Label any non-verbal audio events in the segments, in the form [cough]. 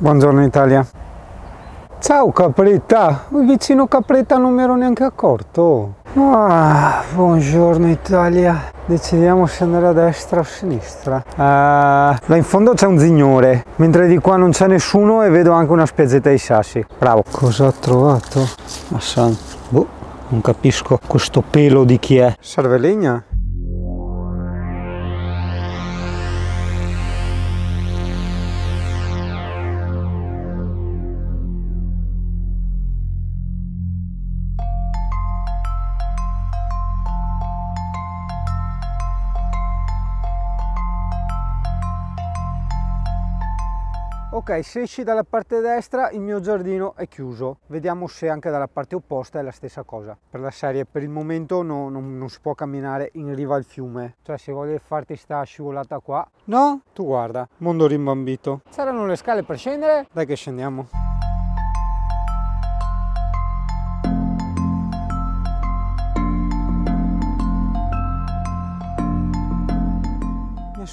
Buongiorno Italia. Ciao Capretta, vicino Capretta non mi ero neanche accorto. Ah, buongiorno Italia, decidiamo se andare a destra o a sinistra. Uh, là in fondo c'è un zignore, mentre di qua non c'è nessuno e vedo anche una spiaggetta di sassi. Bravo. Cosa ho trovato? Massan. Boh, non capisco questo pelo di chi è. Serve legna? ok se esci dalla parte destra il mio giardino è chiuso vediamo se anche dalla parte opposta è la stessa cosa per la serie per il momento no, non, non si può camminare in riva al fiume cioè se voglio farti sta scivolata qua no tu guarda mondo rimbambito c'erano le scale per scendere dai che scendiamo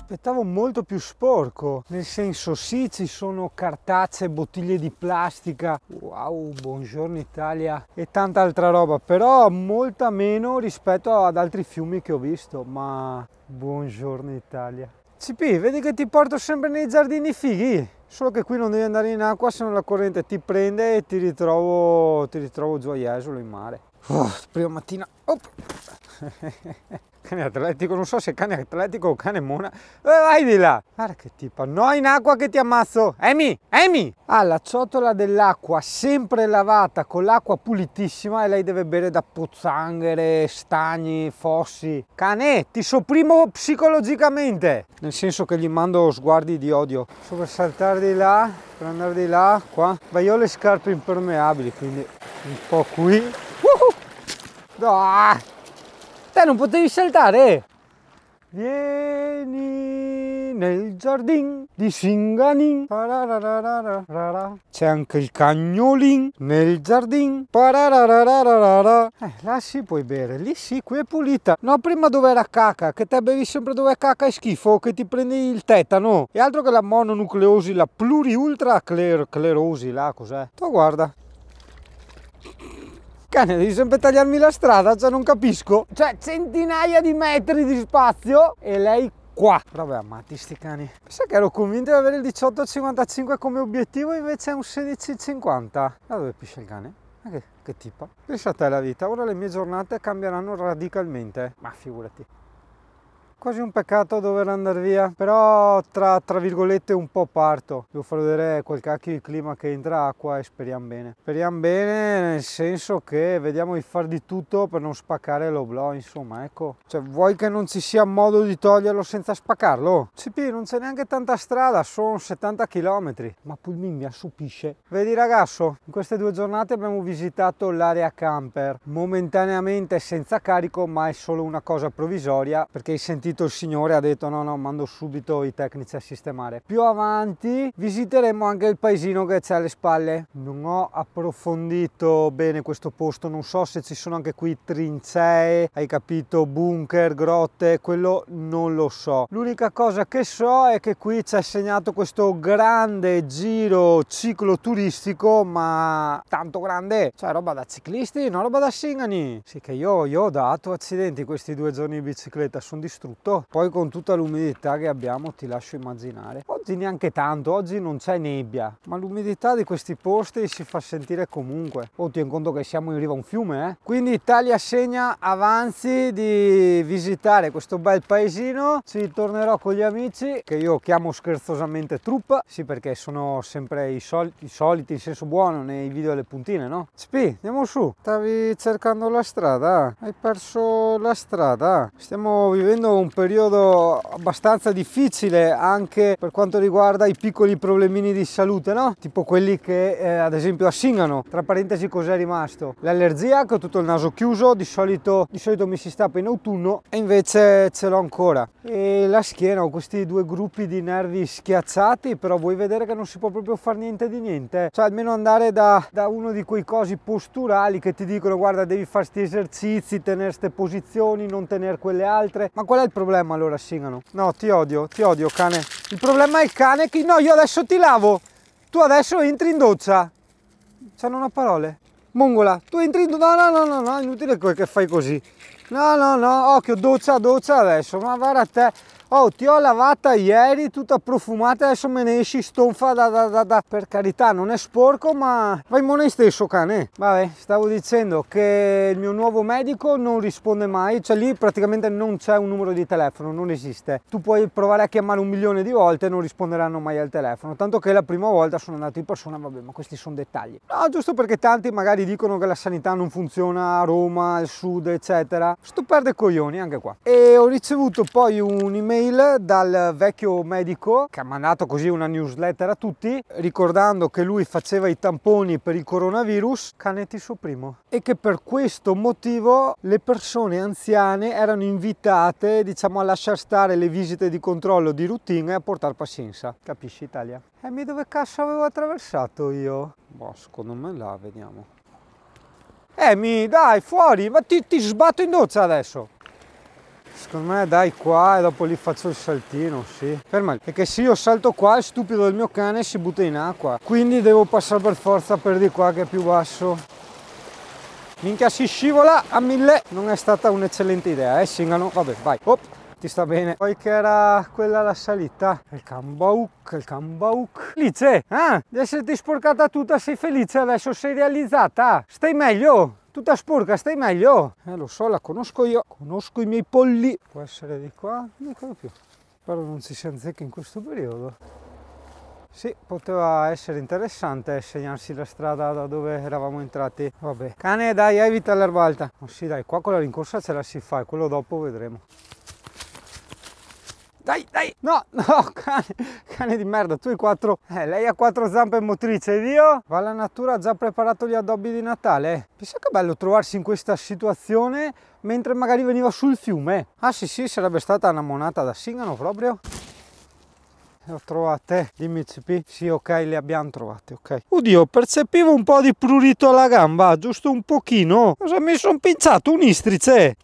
aspettavo molto più sporco, nel senso sì ci sono cartacce, bottiglie di plastica, wow, buongiorno Italia e tanta altra roba, però molta meno rispetto ad altri fiumi che ho visto, ma buongiorno Italia. CP, vedi che ti porto sempre nei giardini fighi, solo che qui non devi andare in acqua se no la corrente ti prende e ti ritrovo, ti ritrovo gioiesolo in mare. Oh, prima mattina, Op. [laughs] cane atletico, non so se cane atletico o cane mona. Eh, vai di là! Guarda che tipo, no in acqua che ti ammazzo! Emi, Emi! Ha ah, la ciotola dell'acqua sempre lavata con l'acqua pulitissima e lei deve bere da pozzanghere, stagni, fossi. Cane, ti sopprimo psicologicamente! Nel senso che gli mando sguardi di odio. So per saltare di là, per andare di là, qua. Ma io ho le scarpe impermeabili, quindi un po' qui. Uh -huh. ah! Te non potevi saltare! Vieni nel giardino di Singanin. C'è anche il cagnolin nel giardino. Eh, là si puoi bere, lì sì, qui è pulita. No, prima dove era caca, che te bevi sempre dove è caca è schifo, che ti prendi il tetano. E altro che la mononucleosi, la pluriultraclerosi, là cos'è? Tu guarda cane devi sempre tagliarmi la strada cioè non capisco cioè centinaia di metri di spazio e lei qua vabbè amati sti cani pensa che ero convinto di avere il 18,55 come obiettivo invece è un 16,50 da dove pisce il cane? che, che tipa. Pensa a te la vita, ora le mie giornate cambieranno radicalmente. Ma figurati. Quasi un peccato dover andare via, però tra, tra virgolette un po' parto. Devo far vedere quel cacchio di clima che entra acqua e speriamo bene. Speriamo bene nel senso che vediamo di far di tutto per non spaccare l'oblò, insomma, ecco. Cioè, vuoi che non ci sia modo di toglierlo senza spaccarlo? CP, non c'è neanche tanta strada, sono 70 km, ma Pulmin mi assupisce. Vedi ragazzo, in queste due giornate abbiamo visitato l'area camper, momentaneamente senza carico, ma è solo una cosa provvisoria, perché i sentimenti sentito il signore ha detto no no mando subito i tecnici a sistemare più avanti visiteremo anche il paesino che c'è alle spalle non ho approfondito bene questo posto non so se ci sono anche qui trincee hai capito bunker grotte quello non lo so l'unica cosa che so è che qui c'è segnato questo grande giro cicloturistico ma tanto grande cioè roba da ciclisti non roba da singani sì che io, io ho dato accidenti questi due giorni in bicicletta sono distrutto tutto poi con tutta l'umidità che abbiamo ti lascio immaginare oggi neanche tanto oggi non c'è nebbia ma l'umidità di questi posti si fa sentire comunque o oh, ti conto che siamo in riva a un fiume eh? quindi Italia segna avanzi di visitare questo bel paesino ci tornerò con gli amici che io chiamo scherzosamente truppa sì perché sono sempre i, soli, i soliti in senso buono nei video delle puntine no? Spi andiamo su stavi cercando la strada hai perso la strada stiamo vivendo un un periodo abbastanza difficile anche per quanto riguarda i piccoli problemini di salute, no? tipo quelli che eh, ad esempio assingano. Tra parentesi cos'è rimasto? L'allergia che ho tutto il naso chiuso, di solito, di solito mi si stappa in autunno e invece ce l'ho ancora. E la schiena, ho questi due gruppi di nervi schiacciati, però vuoi vedere che non si può proprio fare niente di niente. Cioè almeno andare da, da uno di quei cosi posturali che ti dicono guarda devi fare questi esercizi, tenere queste posizioni, non tenere quelle altre, ma qual è il problema allora Sigano. No, ti odio, ti odio cane. Il problema è il cane che... No, io adesso ti lavo. Tu adesso entri in doccia. C'è non ho parole. Mongola, tu entri in doccia. No, no, no, no, no, inutile che fai così. No, no, no, occhio, doccia, doccia adesso. Ma guarda te. Oh, ti ho lavata ieri, tutta profumata, adesso me ne esci stonfa da da da da. Per carità, non è sporco, ma vai mone stesso, cane. Vabbè, stavo dicendo che il mio nuovo medico non risponde mai, cioè lì praticamente non c'è un numero di telefono, non esiste. Tu puoi provare a chiamare un milione di volte e non risponderanno mai al telefono, tanto che la prima volta sono andato in persona, vabbè, ma questi sono dettagli. No, giusto perché tanti magari dicono che la sanità non funziona a Roma, al sud, eccetera. Sto perde coglioni anche qua. E ho ricevuto poi un'email un'email dal vecchio medico che ha mandato così una newsletter a tutti ricordando che lui faceva i tamponi per il coronavirus, Canetti suo primo, e che per questo motivo le persone anziane erano invitate diciamo a lasciare stare le visite di controllo di routine e a portare pazienza. Capisci Italia? E eh, mi dove cazzo avevo attraversato io? Boh, secondo me là, vediamo. Emi, eh, dai, fuori, ma ti, ti sbatto in doccia adesso. Secondo me dai qua e dopo lì faccio il saltino, sì. Ferma Perché se io salto qua, il stupido del mio cane si butta in acqua. Quindi devo passare per forza per di qua che è più basso. Minchia si scivola a mille. Non è stata un'eccellente idea, eh, Singano. Vabbè, vai. Op ti sta bene. Poi che era quella la salita. Il cambauk, il cambauk. Felice, eh? Di esserti sporcata tutta, sei felice, adesso sei realizzata. Stai meglio? tutta sporca, stai meglio? Eh, lo so, la conosco io, conosco i miei polli. Può essere di qua, non dico più. Però non ci si sa zecca in questo periodo. Sì, poteva essere interessante segnarsi la strada da dove eravamo entrati. Vabbè, cane dai, evita l'erba alta. Ma oh, sì dai, qua con la rincorsa ce la si fa e quello dopo vedremo dai, dai. No, no, [laughs] cane, cane di merda, tu hai quattro... Eh, lei ha quattro zampe motrici ed io? Va la natura ha già preparato gli addobbi di Natale. Pensa che bello trovarsi in questa situazione mentre magari veniva sul fiume. Ah sì sì, sarebbe stata una monata da singano proprio. Le ho trovate, dimmi CP. Sì, ok, le abbiamo trovate, ok. Oddio, percepivo un po' di prurito alla gamba, giusto un pochino. Cosa mi sono pinciato? Un istrice.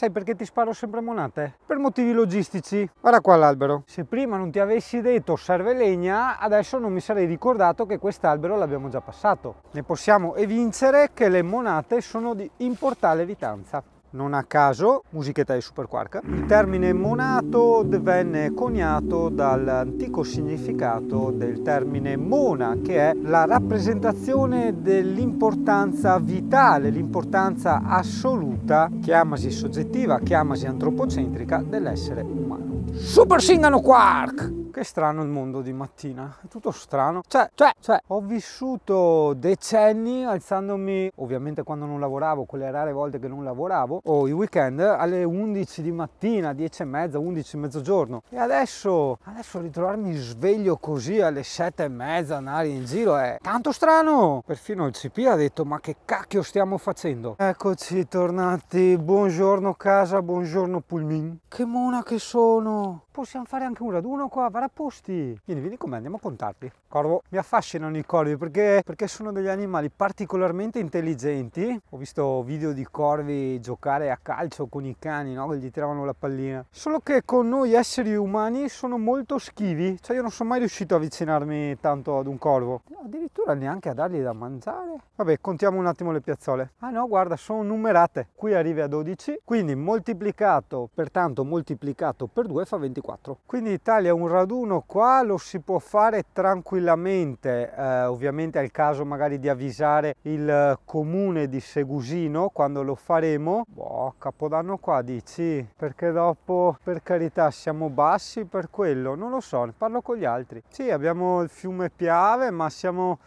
Sai perché ti sparo sempre monate? Per motivi logistici. Guarda qua l'albero. Se prima non ti avessi detto serve legna, adesso non mi sarei ricordato che quest'albero l'abbiamo già passato. Ne possiamo evincere che le monate sono di importale vitanza non a caso musichetta di Superquark. Il termine monato venne coniato dall'antico significato del termine mona, che è la rappresentazione dell'importanza vitale, l'importanza assoluta, chiamasi soggettiva, chiamasi antropocentrica, dell'essere umano. Super Singano Quark! Che strano il mondo di mattina, è tutto strano. Cioè, cioè, cioè, ho vissuto decenni alzandomi, ovviamente quando non lavoravo, quelle rare volte che non lavoravo, o i weekend, alle 11 di mattina, 10 e mezza, 11, mezzogiorno. E adesso, adesso ritrovarmi sveglio così alle 7 e mezza, andare in giro, è tanto strano. Perfino il CP ha detto, ma che cacchio stiamo facendo? Eccoci, tornati. Buongiorno casa, buongiorno Pulmin. Che mona che sono. Possiamo fare anche un raduno qua, va posti. vieni, vieni con me, andiamo a contarli. Corvo, mi affascinano i corvi perché, perché sono degli animali particolarmente intelligenti. Ho visto video di corvi giocare a calcio con i cani, no? gli tiravano la pallina. Solo che con noi esseri umani sono molto schivi, cioè io non sono mai riuscito a avvicinarmi tanto ad un corvo. Addirittura neanche a dargli da mangiare. Vabbè, contiamo un attimo le piazzole. Ah no, guarda, sono numerate. Qui arrivi a 12, quindi moltiplicato, pertanto moltiplicato per 2 fa 24. Quindi Italia un raddoppio raduno qua lo si può fare tranquillamente, eh, ovviamente è il caso magari di avvisare il eh, comune di Segusino quando lo faremo. Boh, capodanno qua dici, perché dopo per carità siamo bassi per quello, non lo so, ne parlo con gli altri. Sì, abbiamo il fiume Piave, ma siamo...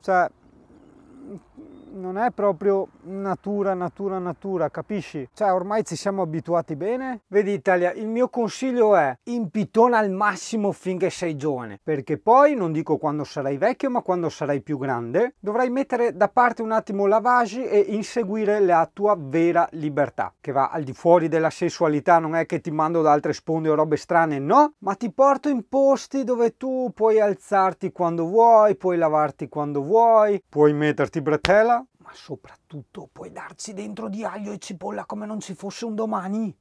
cioè non è proprio natura, natura, natura, capisci? Cioè ormai ci siamo abituati bene. Vedi Italia, il mio consiglio è impitona al massimo finché sei giovane, perché poi, non dico quando sarai vecchio, ma quando sarai più grande, dovrai mettere da parte un attimo lavaggi e inseguire la tua vera libertà, che va al di fuori della sessualità, non è che ti mando da altre sponde o robe strane, no, ma ti porto in posti dove tu puoi alzarti quando vuoi, puoi lavarti quando vuoi, puoi metterti bretella, soprattutto puoi darci dentro di aglio e cipolla come non ci fosse un domani.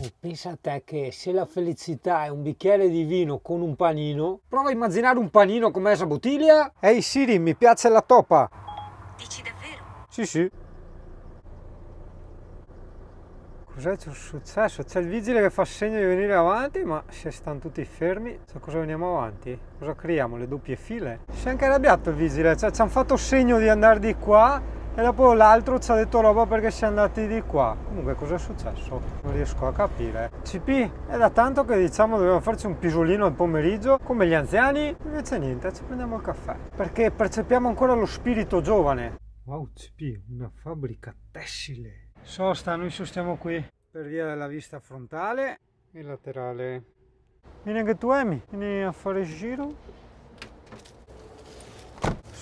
Oh, pensa a te che se la felicità è un bicchiere di vino con un panino, prova a immaginare un panino come essa bottiglia. Ehi hey Siri, mi piace la toppa. Dici davvero? Sì, sì. Cos'è successo? C'è il vigile che fa segno di venire avanti, ma se stanno tutti fermi, cioè cosa veniamo avanti? Cosa creiamo? Le doppie file? Si è anche arrabbiato il vigile, cioè ci hanno fatto segno di andare di qua e dopo l'altro ci ha detto roba perché si è andati di qua. Comunque cosa è successo? Non riesco a capire. CP, è da tanto che diciamo dobbiamo farci un pisolino al pomeriggio, come gli anziani, invece niente, ci prendiamo il caffè. Perché percepiamo ancora lo spirito giovane. Wow CP, una fabbrica tessile sosta noi sostiamo qui per via della vista frontale e laterale vieni anche tu Emi vieni a fare il giro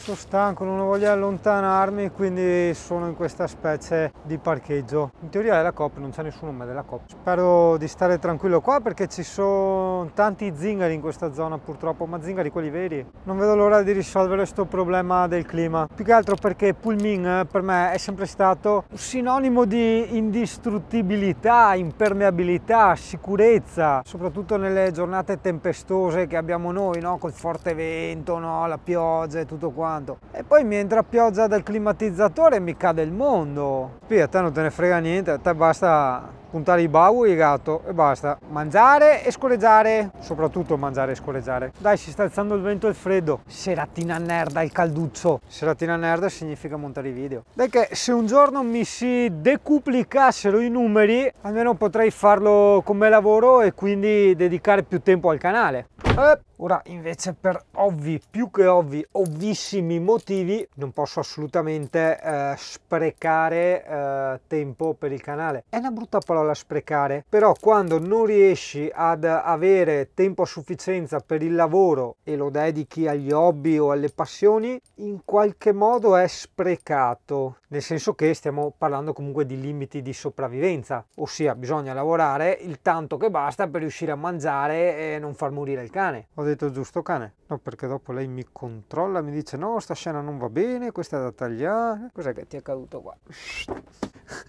sono stanco, non voglio allontanarmi, quindi sono in questa specie di parcheggio. In teoria è la COP, non c'è nessuno ma è della COP. Spero di stare tranquillo qua perché ci sono tanti zingari in questa zona purtroppo, ma zingari quelli veri. Non vedo l'ora di risolvere questo problema del clima. Più che altro perché Pulmin eh, per me è sempre stato un sinonimo di indistruttibilità, impermeabilità, sicurezza, soprattutto nelle giornate tempestose che abbiamo noi, no? col forte vento, no? la pioggia e tutto quanto tanto. E poi mi entra pioggia dal climatizzatore e mi cade il mondo. Qui a te non te ne frega niente, a te basta puntare i bau e il gatto e basta. Mangiare e scoreggiare, soprattutto mangiare e scoreggiare. Dai, si sta alzando il vento e il freddo. Seratina nerda, il calduccio. Seratina nerda significa montare i video. Dai che se un giorno mi si decuplicassero i numeri, almeno potrei farlo come lavoro e quindi dedicare più tempo al canale. Eh. Ora invece per ovvi, più che ovvi, ovvissimi motivi non posso assolutamente eh, sprecare eh, tempo per il canale. È una brutta parola sprecare, però quando non riesci ad avere tempo a sufficienza per il lavoro e lo dedichi agli hobby o alle passioni, in qualche modo è sprecato nel senso che stiamo parlando comunque di limiti di sopravvivenza, ossia bisogna lavorare il tanto che basta per riuscire a mangiare e non far morire il cane. Ho detto giusto cane? No, perché dopo lei mi controlla, mi dice no, sta scena non va bene, questa è da tagliare. Cos'è che ti è caduto qua?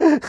[laughs]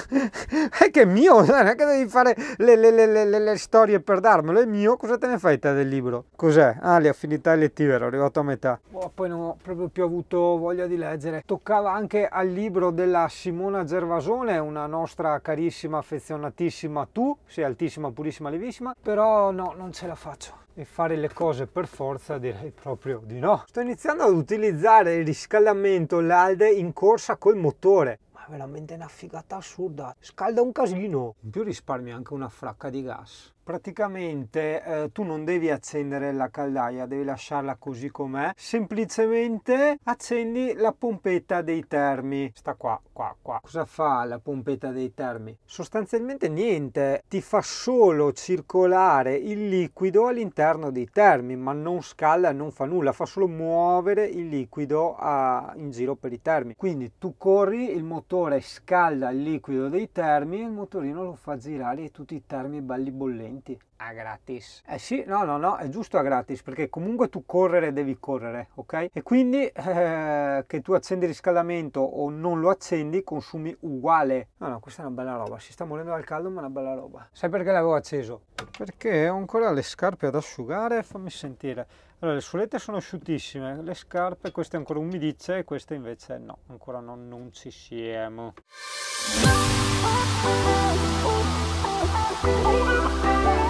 è che è mio, [laughs] non è che devi fare le, le, le, le, storie per darmelo, è mio, cosa te ne fai te del libro? Cos'è? Ah, le affinità elettive, ero arrivato a metà. Oh, poi non ho proprio più avuto voglia di leggere. Toccava anche al libro della Simona Gervasone, una nostra carissima, affezionatissima tu, sei altissima, purissima, levissima, però no, non ce la faccio e fare le cose per forza direi proprio di no. Sto iniziando ad utilizzare il riscaldamento, l'alde in corsa col motore veramente una figata assurda, scalda un casino, in più risparmia anche una fracca di gas praticamente eh, tu non devi accendere la caldaia devi lasciarla così com'è semplicemente accendi la pompetta dei termi sta qua qua qua cosa fa la pompetta dei termi sostanzialmente niente ti fa solo circolare il liquido all'interno dei termi ma non scalda non fa nulla fa solo muovere il liquido a, in giro per i termi quindi tu corri il motore scalda il liquido dei termi il motorino lo fa girare e tutti i termi belli bollenti 20. A gratis. Eh sì, no, no, no, è giusto a gratis perché comunque tu correre devi correre, ok? E quindi [laughs] eh, che tu accendi il riscaldamento o non lo accendi consumi uguale. No, no, questa è una bella roba, si sta morendo dal caldo ma è una bella roba. Sai perché l'avevo acceso? Perché ho ancora le scarpe ad asciugare, fammi sentire. Allora, le solette sono asciutissime, le scarpe, queste ancora umidicce e queste invece no, ancora no, non ci siamo. Oh, oh, oh, Oh,